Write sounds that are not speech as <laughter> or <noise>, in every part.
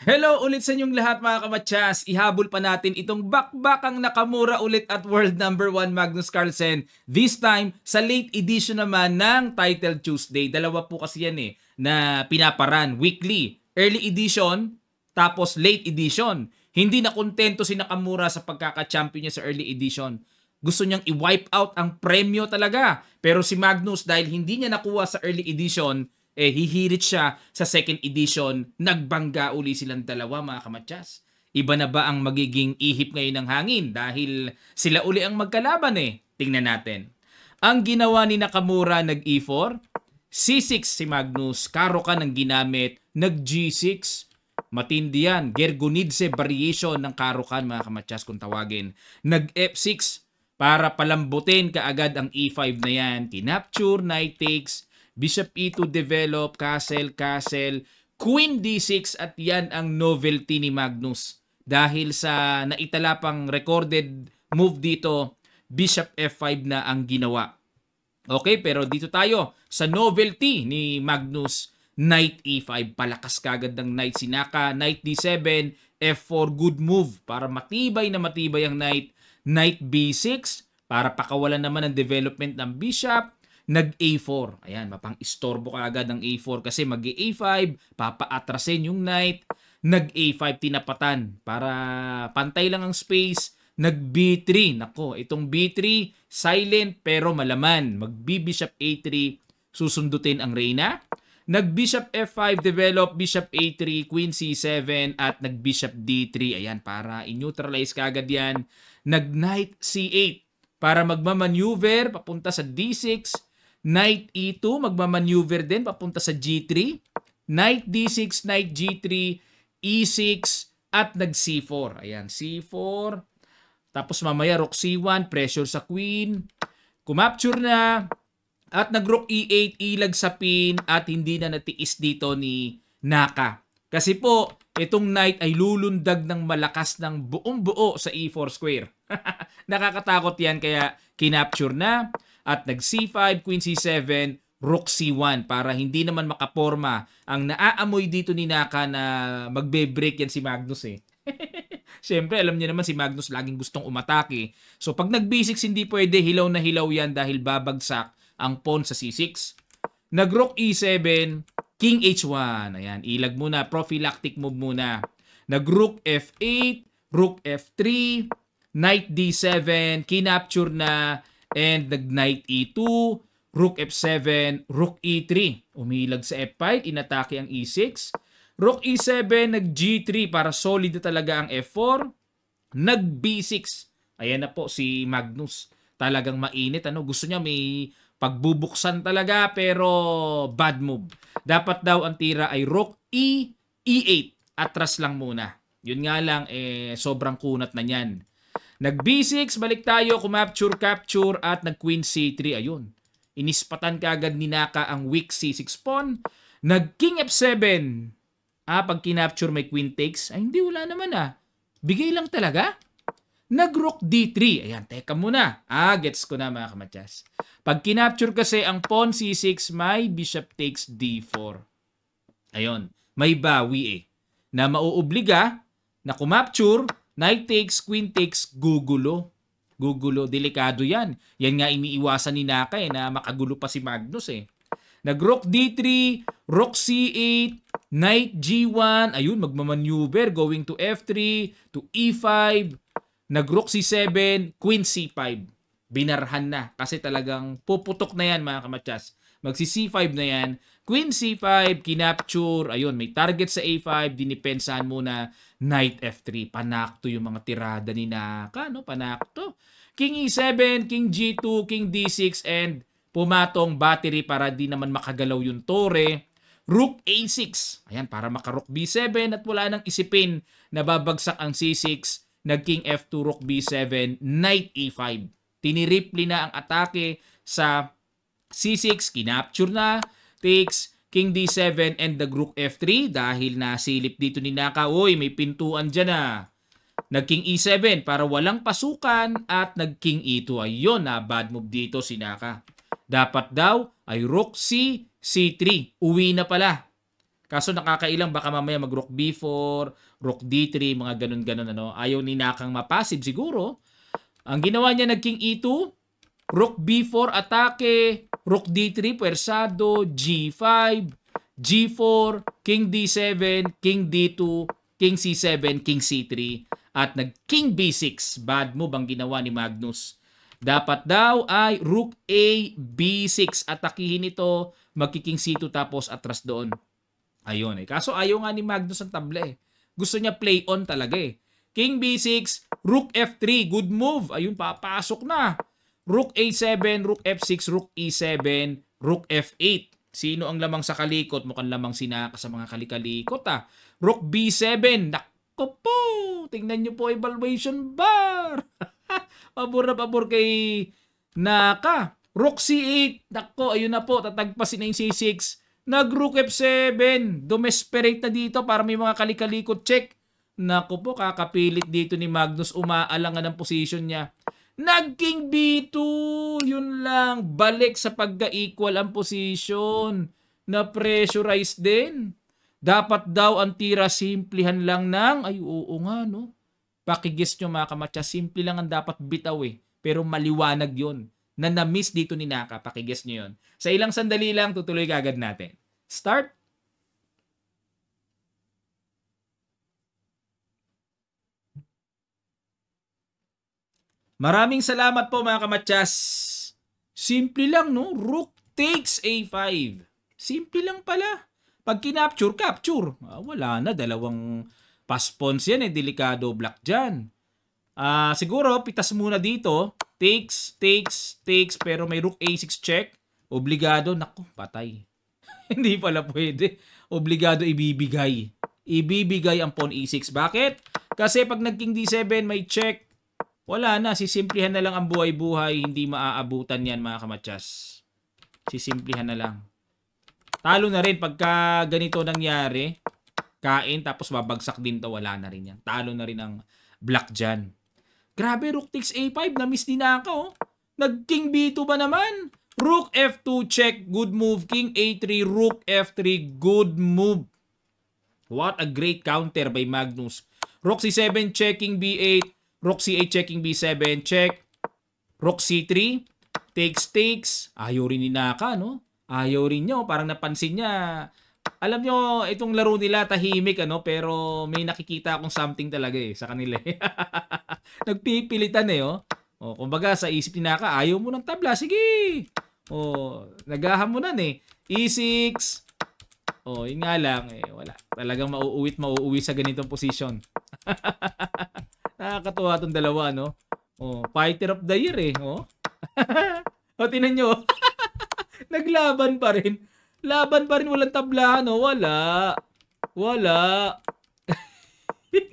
Hello ulit sa inyong lahat mga kamatsas. Ihabol pa natin itong bakbakang nakamura ulit at world number 1 Magnus Carlsen. This time sa late edition naman ng Title Tuesday. Dalawa po kasi yan eh na pinaparan weekly. Early edition tapos late edition. Hindi na kontento si Nakamura sa pagkaka-champion niya sa early edition. Gusto niyang i-wipe out ang premyo talaga. Pero si Magnus dahil hindi niya nakuha sa early edition, eh, hihirit siya sa second edition. Nagbangga uli silang dalawa mga kamatsas. Iba na ba ang magiging ihip ngayon ng hangin dahil sila uli ang magkalaban eh. Tingnan natin. Ang ginawa ni Nakamura nag-E4, C6 si Magnus, Karoka ng ginamit, nag-G6, Matindi yan. Gergonidze variation ng Karokan mga kamatsas kung tawagin. Nag F6 para palambutin kaagad ang E5 na yan. Kinapture, knight takes, Bishop E2 develop, castle, castle, queen D6 at yan ang novelty ni Magnus. Dahil sa naitala pang recorded move dito, Bishop F5 na ang ginawa. Okay, pero dito tayo sa novelty ni Magnus, Knight E5. Palakas kagad ng Knight Sinaka, Knight D7, F4, good move para matibay na matibay ang Knight. Knight B6 para pakawalan naman ang development ng Bishop nag-A4. Ayan, mapang-istorbo ka agad ng A4 kasi mag A5, papaatrasin yung knight, nag-A5 tinapatan para pantay lang ang space, nag-B3. Nako, itong B3, silent pero malaman. Mag-B-Bishop A3, susundutin ang Reyna. Nag-Bishop F5, develop Bishop A3, Queen C7, at nag-Bishop D3. Ayan, para in-neutralize ka agad yan. Nag-Knight C8 para magmamaneuver papunta sa D6, Knight E2, magmamaneuver din papunta sa G3. Knight D6, Knight G3, E6, at nag C4. Ayan, C4. Tapos mamaya Rook C1, pressure sa Queen. Kumapture na. At nag Rook E8, ilag sa pin. At hindi na natiis dito ni Naka. Kasi po, itong knight ay lulundag ng malakas ng buong buo sa E4 square. <laughs> Nakakatakot yan kaya kinapture na at nag C5, Queen C7, Rook C1 para hindi naman makaporma ang naaamoy dito ni Naka na magbe-break yan si Magnus eh. <laughs> Siyempre, alam niya naman si Magnus laging gustong umatake. So pag nag-basics hindi pwede, hilaw na hilaw yan dahil babagsak ang pawn sa C6. Nag-rook E7, king H1. Ayan, ilag muna, prophylactic move muna. Nag-rook F8, rook F3, knight d7, kinapture na, and nag-knight e2, rook f7, rook e3. Umilag sa f5, inatake ang e6. Rook e7, nag g3 para solid na talaga ang f4. Nag b6. Ayan na po si Magnus. Talagang mainit. Ano? Gusto niya may pagbubuksan talaga pero bad move. Dapat daw ang tira ay rook e, e8. Atras lang muna. Yun nga lang, eh, sobrang kunat na niyan. Nag B6, balik tayo, kumapture, capture, at nag Queen C3. Ayun. Inispatan kaagad ni Naka ang weak C6 pawn. Nag King F7. Ah, pag kinapture may Queen takes. Ay, hindi, wala naman ah. Bigay lang talaga. Nag Rook D3. Ayan, teka muna. Ah, gets ko na mga kamatyas. Pag kinapture kasi ang pawn C6, may Bishop takes D4. Ayun, may bawi eh. Na mauobliga na kumapture Knight takes, queen takes, gugulo. Gugulo, delikado yan. Yan nga iniiwasan ni Naka eh, na makagulo pa si Magnus eh. Nag-rook d3, rook c8, knight g1. Ayun, magmamaneuver, going to f3, to e5. Nag-rook c7, queen c5. Binarhan na kasi talagang puputok na yan mga kamatsas. Magsi C5 na yan. Queen C5, kinapture. Ayun, may target sa A5. Dinipensahan muna. Knight F3. Panakto yung mga tirada ni Naka. No? Panakto. King E7, King G2, King D6, and pumatong battery para di naman makagalaw yung tore. Rook A6. Ayan, para makarook B7 at wala nang isipin na babagsak ang C6. Nag King F2, Rook B7, Knight E5. Tiniriple na ang atake sa C6, kinapture na. Takes King D7 and the Group F3 dahil nasilip dito ni Naka, oy, may pintuan dyan na. Ah. Nag-King E7 para walang pasukan at nag-King E2. Ayun na, ah, bad move dito si Naka. Dapat daw ay Rook C, C3. Uwi na pala. Kaso nakakailang baka mamaya mag Rook B4, Rook D3, mga ganun-ganun ano. Ayaw ni Nakang mapasib siguro. Ang ginawa niya nag-King E2, Rook B4 atake, Rook D3, Pwersado, G5, G4, King D7, King D2, King C7, King C3, at nag-King B6. Bad move ang ginawa ni Magnus. Dapat daw ay Rook A, B6. Atakihin ito, magkiking C2 tapos atras doon. Ayun eh. Kaso ayaw nga ni Magnus ang table eh. Gusto niya play on talaga eh. King B6, Rook F3. Good move. Ayun, papasok na. Rook A7, Rook F6, Rook E7, Rook F8. Sino ang lamang sa kalikot? Mukhang lamang sinaka sa mga kalikalikot ah. Rook B7, nako po! Tingnan nyo po evaluation bar! <laughs> pabor na pabor kay Naka. Rook C8, nako ayun na po, tatagpasin na yung C6. Nag Rook F7, domesperate na dito para may mga kalikalikot check. Nako po, kakapilit dito ni Magnus, umaalangan ang position niya. Naging B2. Yun lang. Balik sa pagka-equal ang position. Na-pressurize din. Dapat daw ang tira simplihan lang ng, ay oo nga no. Pakigis nyo mga kamatsa, simple lang ang dapat bitaw eh. Pero maliwanag yun. na na-miss dito ni Naka. Pakigis nyo yun. Sa ilang sandali lang, tutuloy kagad natin. Start! Maraming salamat po mga kamatsas. Simple lang no, rook takes a5. Simple lang pala. Pag kinapture, capture. Ah, wala na, dalawang pass yan eh, delikado black dyan. Ah, siguro, pitas muna dito. Takes, takes, takes, pero may rook a6 check. Obligado, nako, patay. <laughs> Hindi pala pwede. Obligado ibibigay. Ibibigay ang pawn e6. Bakit? Kasi pag nagking d7, may check wala na, sisimplihan na lang ang buhay-buhay, hindi maaabutan yan mga kamatsas. Sisimplihan na lang. Talo na rin pagka ganito nangyari, kain tapos babagsak din to, wala na rin yan. Talo na rin ang black dyan. Grabe, rook takes a5, na-miss din na ako. Nag king b2 ba naman? Rook F2 check, good move. King A3, Rook F3, good move. What a great counter by Magnus. Rook C7 checking B8. Rook C8 checking B7 check. Rook C3 takes takes. Ayaw rin ni Naka no? Ayaw rin niya. Oh. Parang napansin niya. Alam niyo itong laro nila tahimik ano pero may nakikita akong something talaga eh sa kanila. Eh. <laughs> Nagpipilitan eh oh. O, oh, kumbaga sa isip ni Naka, ayaw mo ng tabla, sige. Oh, naghahamunan eh. E6. Oh, yun nga lang eh, wala. Talagang mauuwit, mauuwi sa ganitong position. <laughs> Nakakatuwa tong dalawa, no? Oh, fighter of the year eh, oh. <laughs> o, oh, tinan nyo. Oh. <laughs> Naglaban pa rin. Laban pa rin, walang tablahan, oh. Wala. Wala. <laughs>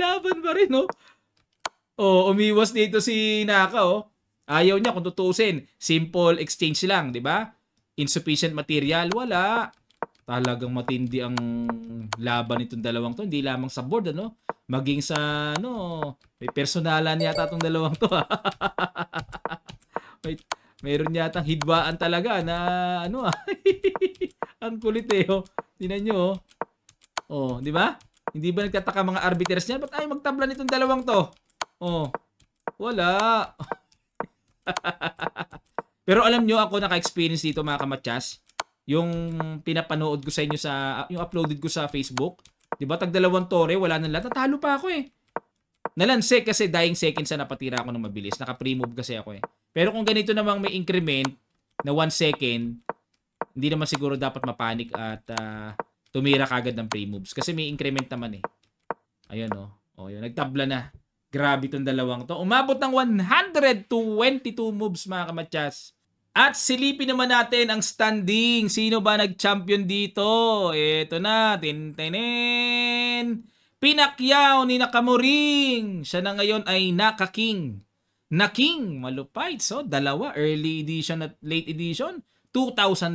Laban pa rin, oh. Oh, umiwas dito si Naka, oh. Ayaw niya kung tutusin. Simple exchange lang, di ba? Insufficient material, wala talagang matindi ang laban nitong dalawang to hindi lamang sa board ano maging sa ano may personalan yata tong dalawang to wait <laughs> meron yata hidwaan talaga na ano ah <laughs> ang kulit eh oh tinan nyo oh oh di ba hindi ba nagtataka mga arbiters niya ba't ay magtabla nitong dalawang to oh wala <laughs> pero alam nyo ako naka-experience dito mga kamatyas yung pinapanood ko sa inyo sa yung uploaded ko sa Facebook, 'di ba? Tagdalawang tore, wala nang lahat. Natalo pa ako eh. Nalanse kasi dying seconds na napatira ako ng mabilis. naka premove kasi ako eh. Pero kung ganito namang may increment na 1 second, hindi naman siguro dapat mapanik at uh, tumira kagad ng premoves. Kasi may increment naman eh. Ayun oh. Oh, yun. Nagtabla na. Grabe tong dalawang to. Umabot ng 122 moves mga kamatyas. At silipin naman natin ang standing. Sino ba nag-champion dito? Ito na, tintinin. Pinakyaw ni Nakamuring. Siya na ngayon ay naka-king. Na king, malupait. So, dalawa, early edition at late edition, $2,000.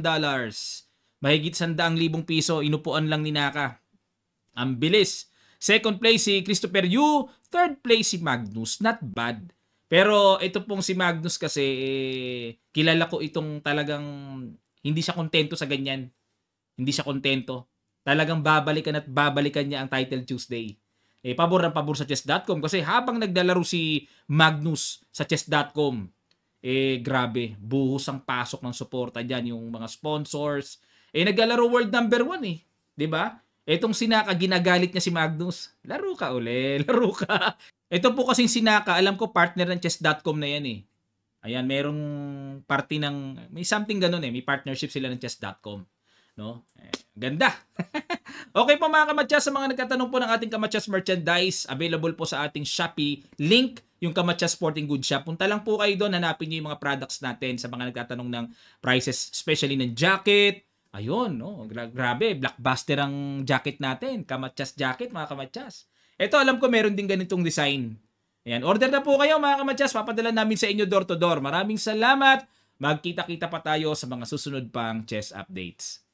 Mahigit libong piso, inupuan lang ni Naka. Ang bilis. Second place si Christopher Yu, third place si Magnus, not bad. Pero ito pong si Magnus kasi eh, kilala ko itong talagang hindi siya kontento sa ganyan. Hindi siya kontento. Talagang babalikan at babalikan niya ang title Tuesday. Eh, pabor ng pabor sa chess.com kasi habang naglalaro si Magnus sa chess.com, eh grabe, buhos ang pasok ng suporta diyan yung mga sponsors. Eh naglalaro world number 1 eh, 'di ba? Itong Sinaka, ginagalit niya si Magnus. Laro ka uli, <laughs> laro ka. Ito po kasing Sinaka, alam ko partner ng chess.com na yan eh. Ayan, merong party ng, may something ganun eh, may partnership sila ng chess.com. No? Eh, ganda. <laughs> okay po mga kamatyas, sa mga nagtatanong po ng ating kamatyas merchandise, available po sa ating Shopee link, yung kamatyas sporting goods shop. Punta lang po kayo doon, hanapin niyo yung mga products natin sa mga nagtatanong ng prices, especially ng jacket, Ayun, no? Gra- grabe, blockbuster ang jacket natin. Kamatsas jacket, mga kamatsas. Ito, alam ko meron din ganitong design. Ayan, order na po kayo mga kamatsas. Papadala namin sa inyo door to door. Maraming salamat. Magkita-kita pa tayo sa mga susunod pang chess updates.